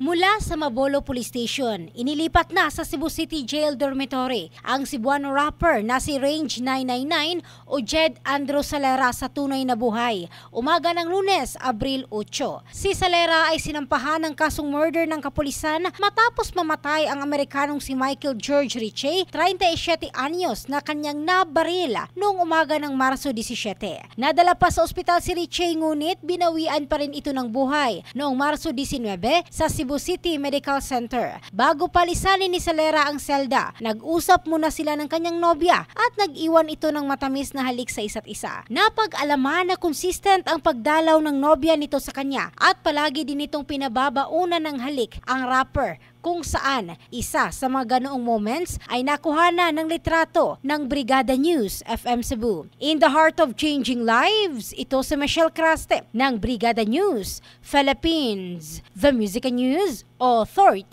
Mula sa Mabolo Police Station, inilipat na sa Cebu City Jail Dormitory ang Cebuano rapper na si Range 999 o Jed Andro Salera sa tunay na buhay. Umaga ng lunes, Abril 8. Si Salera ay sinampahan ng kasong murder ng kapulisan matapos mamatay ang Amerikanong si Michael George Richey, 37 anyos na kanyang nabaril noong umaga ng Marso 17. Nadala pa sa ospital si Richey ngunit binawian pa rin ito ng buhay. Noong Marso 19 sa Cebu Cebu City Medical Center. Bago palisanin ni Salera ang selda, nag-usap muna sila ng kanyang nobya at nag-iwan ito ng matamis na halik sa isa't isa. Napag-alaman na consistent ang pagdalaw ng nobya nito sa kanya at palagi din itong pinababauna ng halik ang rapper kung saan isa sa mga ganoong moments ay nakuhana ng litrato ng Brigada News FM Cebu. In the heart of changing lives, ito si Michelle Craste ng Brigada News Philippines, The Music News Authority.